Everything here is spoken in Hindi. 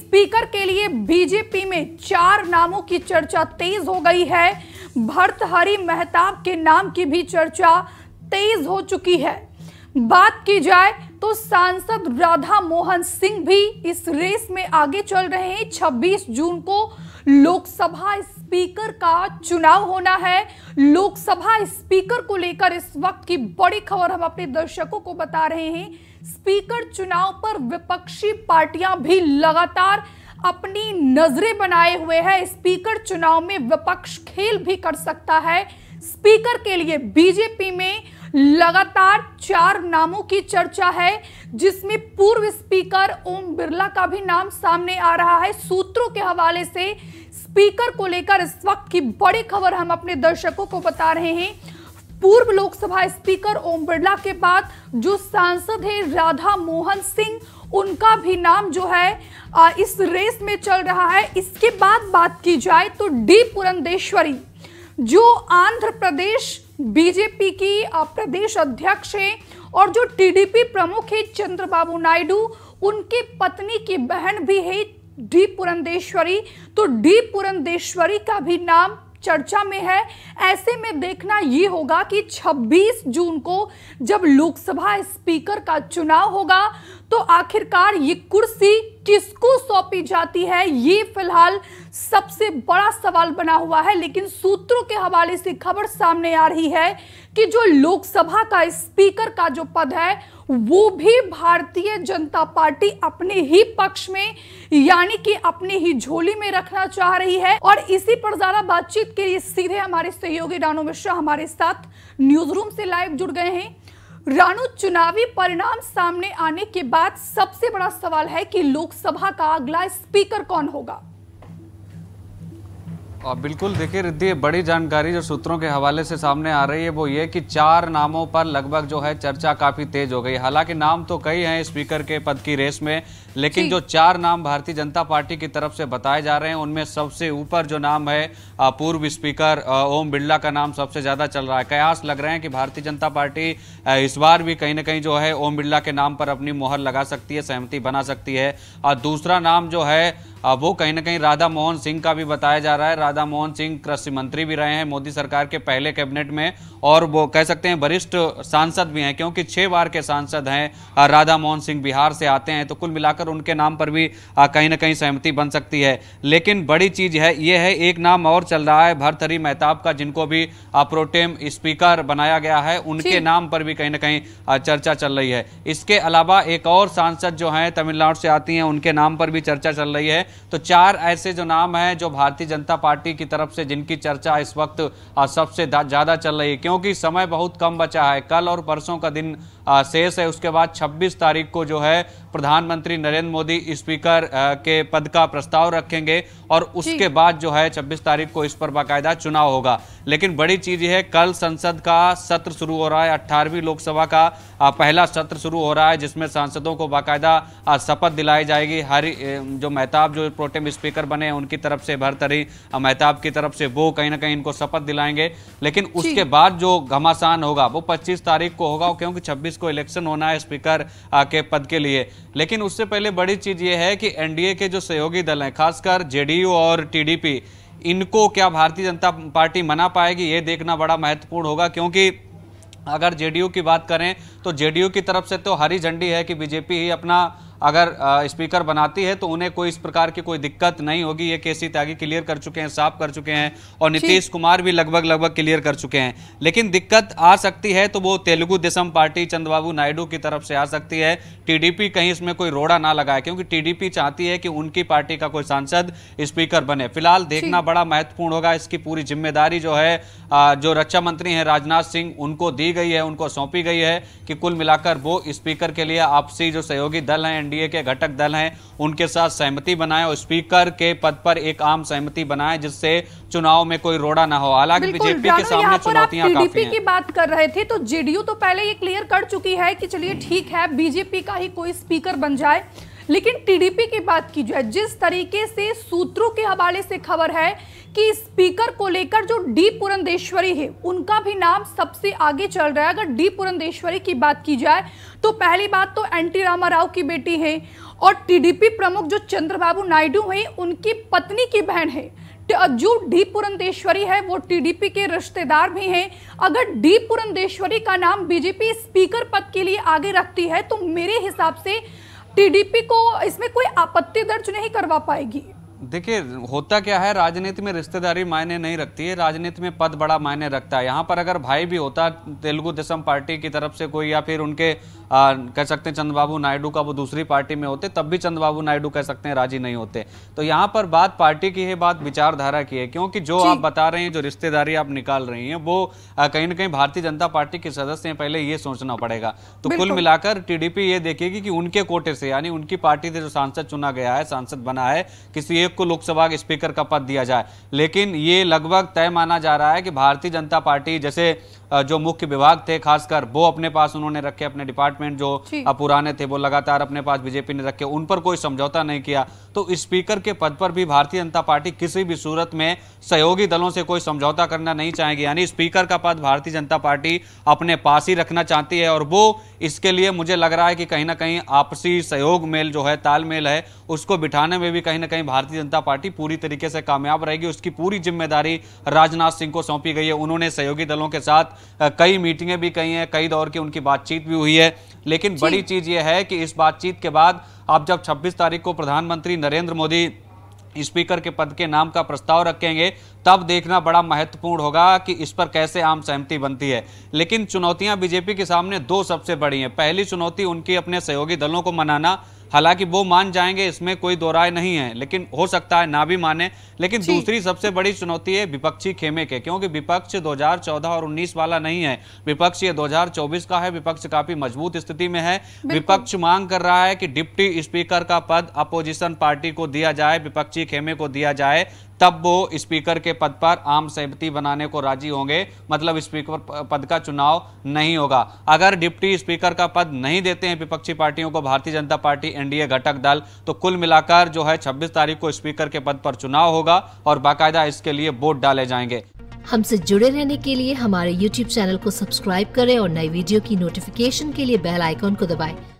स्पीकर के लिए बीजेपी में चार नामों की चर्चा तेज हो गई है भर्तहरि मेहताब के नाम की भी चर्चा तेज हो चुकी है बात की जाए तो सांसद राधा मोहन सिंह भी इस रेस में आगे चल रहे हैं 26 जून को लोकसभा स्पीकर का चुनाव होना है लोकसभा स्पीकर को लेकर इस वक्त की बड़ी खबर हम अपने दर्शकों को बता रहे हैं स्पीकर चुनाव पर विपक्षी पार्टियां भी लगातार अपनी नजरें बनाए हुए हैं स्पीकर चुनाव में विपक्ष खेल भी कर सकता है स्पीकर के लिए बीजेपी में लगातार चार नामों की चर्चा है जिसमें पूर्व स्पीकर ओम बिरला का भी नाम सामने आ रहा है सूत्रों के हवाले से स्पीकर को लेकर इस वक्त की बड़ी खबर हम अपने दर्शकों को बता रहे हैं पूर्व लोकसभा स्पीकर ओम बिरला के बाद जो सांसद है राधा मोहन सिंह उनका भी नाम जो है इस रेस में चल रहा है इसके बाद बात की जाए तो डी पुरंदेश्वरी जो आंध्र प्रदेश बीजेपी की प्रदेश अध्यक्ष है और जो टीडीपी प्रमुख है चंद्रबाबू नायडू उनकी पत्नी की बहन भी है डी पुरंदेश्वरी तो डी पुरंदेश्वरी का भी नाम चर्चा में है ऐसे में देखना ये होगा कि 26 जून को जब लोकसभा स्पीकर का चुनाव होगा तो आखिरकार ये कुर्सी किसको सौंपी जाती है ये फिलहाल सबसे बड़ा सवाल बना हुआ है लेकिन सूत्रों के हवाले से खबर सामने आ रही है कि जो लोकसभा का स्पीकर का जो पद है वो भी भारतीय जनता पार्टी अपने ही पक्ष में यानी कि अपने ही झोली में रखना चाह रही है और इसी पर ज्यादा बातचीत के लिए सीधे हमारे सहयोगी रानू मिश्रा हमारे साथ न्यूज रूम से लाइव जुड़ गए हैं रानू चुनावी परिणाम सामने आने के बाद सबसे बड़ा सवाल है कि लोकसभा का अगला स्पीकर कौन होगा और बिल्कुल देखिए रिद्धि बड़ी जानकारी जो सूत्रों के हवाले से सामने आ रही है वो ये कि चार नामों पर लगभग जो है चर्चा काफ़ी तेज हो गई हालांकि नाम तो कई हैं स्पीकर के पद की रेस में लेकिन जो चार नाम भारतीय जनता पार्टी की तरफ से बताए जा रहे हैं उनमें सबसे ऊपर जो नाम है पूर्व स्पीकर ओम बिरला का नाम सबसे ज़्यादा चल रहा है कयास लग रहे हैं कि भारतीय जनता पार्टी इस बार भी कहीं ना कहीं जो है ओम बिरला के नाम पर अपनी मोहर लगा सकती है सहमति बना सकती है और दूसरा नाम जो है वो कहीं ना कहीं राधा मोहन सिंह का भी बताया जा रहा है राधा मोहन सिंह कृषि मंत्री भी रहे हैं मोदी सरकार के पहले कैबिनेट में और वो कह सकते हैं वरिष्ठ सांसद भी हैं क्योंकि छः बार के सांसद हैं राधा मोहन सिंह बिहार से आते हैं तो कुल मिलाकर उनके नाम पर भी कहीं ना कहीं सहमति बन सकती है लेकिन बड़ी चीज़ है ये है एक नाम और चल रहा है भरथरी मेहताब का जिनको भी प्रोटेम स्पीकर बनाया गया है उनके नाम पर भी कहीं ना कहीं चर्चा चल रही है इसके अलावा एक और सांसद जो हैं तमिलनाडु से आती हैं उनके नाम पर भी चर्चा चल रही है तो चार ऐसे जो नाम हैं जो भारतीय जनता पार्टी की तरफ से जिनकी चर्चा इस वक्त सबसे ज़्यादा चल रही है क्योंकि समय बहुत कम बचा है कल और परसों का दिन शेष है उसके बाद 26 तारीख को जो है प्रधानमंत्री नरेंद्र मोदी स्पीकर के पद का प्रस्ताव रखेंगे और उसके बाद जो है 26 तारीख को इस पर बाकायदा चुनाव होगा लेकिन बड़ी चीज़ यह है कल संसद का सत्र शुरू हो रहा है अठारहवीं लोकसभा का पहला सत्र शुरू हो रहा है जिसमें सांसदों को बाकायदा शपथ दिलाई जाएगी हरि जो मेहताब जो प्रोटेम स्पीकर बने हैं उनकी तरफ से भरतरी मेहताब की तरफ से वो कहीं ना कहीं इनको शपथ दिलाएंगे लेकिन उसके बाद जो घमासान होगा वो 25 तारीख को होगा क्योंकि 26 को इलेक्शन होना है स्पीकर के पद के लिए लेकिन उससे पहले बड़ी चीज ये है कि एनडीए के जो सहयोगी दल हैं खासकर जेडीयू और टीडीपी इनको क्या भारतीय जनता पार्टी मना पाएगी ये देखना बड़ा महत्वपूर्ण होगा क्योंकि अगर जेडीयू की बात करें तो जेडीयू की तरफ से तो हरी झंडी है कि बीजेपी ही अपना अगर स्पीकर बनाती है तो उन्हें कोई इस प्रकार की कोई दिक्कत नहीं होगी ये केसी त्यागी क्लियर कर चुके हैं साफ कर चुके हैं और नीतीश कुमार भी लगभग लगभग क्लियर कर चुके हैं लेकिन दिक्कत आ सकती है तो वो तेलुगु देशम पार्टी चंद्रबाबू नायडू की तरफ से आ सकती है टीडीपी कहीं इसमें कोई रोड़ा ना लगाए क्योंकि टीडीपी चाहती है कि उनकी पार्टी का कोई सांसद स्पीकर बने फिलहाल देखना बड़ा महत्वपूर्ण होगा इसकी पूरी जिम्मेदारी जो है जो रक्षा मंत्री है राजनाथ सिंह उनको दी गई है उनको सौंपी गई है कि कुल मिलाकर वो स्पीकर के लिए आपसी जो सहयोगी दल हैं एनडीए के घटक दल हैं उनके साथ सहमति बनाए और स्पीकर के पद पर एक आम सहमति बनाए जिससे चुनाव में कोई रोड़ा ना हो हालांकि बीजेपी के सामने चुनौतियां काफी की बात कर रहे थे तो जेडीयू तो पहले ये क्लियर कर चुकी है कि चलिए ठीक है बीजेपी का ही कोई स्पीकर बन जाए लेकिन टीडीपी की बात की जाए जिस तरीके से सूत्रों के हवाले से खबर है कि स्पीकर को लेकर जो डी पुरंदेश्वरी है उनका भी नाम सबसे आगे चल रहा है अगर डी पुरंदेश्वरी की बात की जाए तो पहली बात तो एन रामा राव की बेटी है और टीडीपी प्रमुख जो चंद्रबाबू नायडू हैं उनकी पत्नी की बहन है जो डी पुरंदेश्वरी है वो टीडीपी के रिश्तेदार भी हैं अगर डी पुरंदेश्वरी का नाम बीजेपी स्पीकर पद के लिए आगे रखती है तो मेरे हिसाब से टीडीपी को इसमें कोई आपत्ति दर्ज नहीं करवा पाएगी देखिए होता क्या है राजनीति में रिश्तेदारी मायने नहीं रखती है राजनीति में पद बड़ा मायने रखता है यहाँ पर अगर भाई भी होता तेलुगु देशम पार्टी की तरफ से कोई या फिर उनके आ, कह सकते हैं चंद्रबाबू नायडू का वो दूसरी पार्टी में होते तब भी चंद्रबाबू नायडू कह सकते हैं राजी नहीं होते तो यहाँ पर बात पार्टी की है बात विचारधारा की है क्योंकि जो आप बता रहे हैं जो रिश्तेदारी आप निकाल रही हैं वो कहीं ना कहीं भारतीय जनता पार्टी के सदस्य हैं पहले ये सोचना पड़ेगा तो कुल मिलाकर टीडीपी ये देखेगी कि उनके कोटे से यानी उनकी पार्टी से जो सांसद चुना गया है सांसद बना है किसी एक को लोकसभा के स्पीकर का पद दिया जाए लेकिन ये लगभग तय माना जा रहा है कि भारतीय जनता पार्टी जैसे जो मुख्य विभाग थे खासकर वो अपने पास उन्होंने रखे अपने डिपार्टमेंट जो पुराने थे वो लगातार अपने पास बीजेपी ने रखे उन पर कोई समझौता नहीं किया तो स्पीकर के पद पर भी भारतीय जनता पार्टी किसी भी सूरत में सहयोगी दलों से कोई समझौता करना नहीं चाहेगी यानी स्पीकर का पद भारतीय जनता पार्टी अपने पास ही रखना चाहती है और वो इसके लिए मुझे लग रहा है कि कहीं ना कहीं आपसी सहयोग मेल जो है तालमेल है उसको बिठाने में भी कहीं ना कहीं भारतीय भारतीय जनता पार्टी पूरी तरीके से कामयाब रहेगी उसकी पूरी जिम्मेदारी राजनाथ सिंह को सौंपी गई है उन्होंने सहयोगी दलों के साथ कई मीटिंगें भी कही हैं कई दौर की उनकी बातचीत भी हुई है लेकिन बड़ी चीज ये है कि इस बातचीत के बाद आप जब छब्बीस तारीख को प्रधानमंत्री नरेंद्र मोदी स्पीकर के पद के नाम का प्रस्ताव रखेंगे तब देखना बड़ा महत्वपूर्ण होगा कि इस पर कैसे आम सहमति बनती है लेकिन चुनौतियां बीजेपी के सामने दो सबसे बड़ी हैं पहली चुनौती उनकी अपने सहयोगी दलों को मनाना हालांकि वो मान जाएंगे इसमें कोई दो राय नहीं है लेकिन हो सकता है ना भी माने लेकिन दूसरी सबसे बड़ी चुनौती है विपक्षी खेमे के क्योंकि विपक्ष 2014 और 19 वाला नहीं है विपक्ष ये 2024 का है विपक्ष काफी मजबूत स्थिति में है विपक्ष मांग कर रहा है कि डिप्टी स्पीकर का पद अपोजिशन पार्टी को दिया जाए विपक्षी खेमे को दिया जाए तब वो स्पीकर के पद पर आम सहमति बनाने को राजी होंगे मतलब स्पीकर पद का चुनाव नहीं होगा अगर डिप्टी स्पीकर का पद नहीं देते हैं विपक्षी पार्टियों को भारतीय जनता पार्टी एनडीए घटक दल तो कुल मिलाकर जो है 26 तारीख को स्पीकर के पद पर चुनाव होगा और बाकायदा इसके लिए वोट डाले जाएंगे हमसे जुड़े रहने के लिए हमारे यूट्यूब चैनल को सब्सक्राइब करें और नई वीडियो की नोटिफिकेशन के लिए बेल आइकॉन को दबाएं।